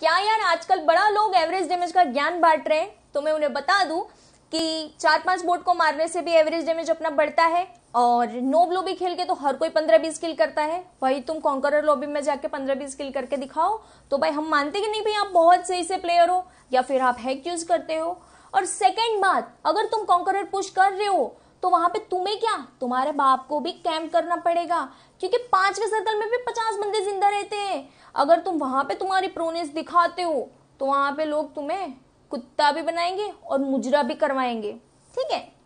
क्या यार आजकल बड़ा लोग एवरेज डैमेज का ज्ञान बांट रहे हैं तो मैं उन्हें बता दूं कि चार पांच बोट को मारने से भी एवरेज डैमेज अपना बढ़ता है और नो ब्लो भी खेल के तो हर कोई पंद्रह बीस किल करता है वही तुम कॉन्करर लॉबी में जाके पंद्रह बीस किल करके दिखाओ तो भाई हम मानते कि नहीं भाई आप बहुत सही से प्लेयर हो या फिर आप हैक यूज करते हो और सेकेंड बात अगर तुम कॉन्करर पुश कर रहे हो तो वहां पे तुम्हें क्या तुम्हारे बाप को भी कैंप करना पड़ेगा क्योंकि पांचवे सर्कल में भी पचास बंदे अगर तुम वहाँ पे तुम्हारी प्रोनेस दिखाते हो तो वहाँ पे लोग तुम्हें कुत्ता भी बनाएंगे और मुजरा भी करवाएंगे ठीक है